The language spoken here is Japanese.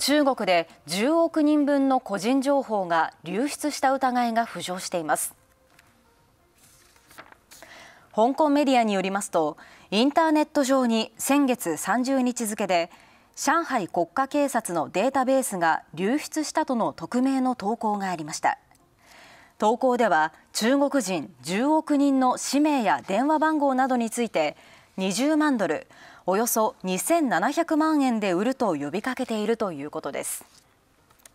中国で10億人分の個人情報が流出した疑いが浮上しています香港メディアによりますとインターネット上に先月30日付で上海国家警察のデータベースが流出したとの匿名の投稿がありました投稿では中国人10億人の氏名や電話番号などについて20万ドルおよそ2700万円で売ると呼びかけているということです。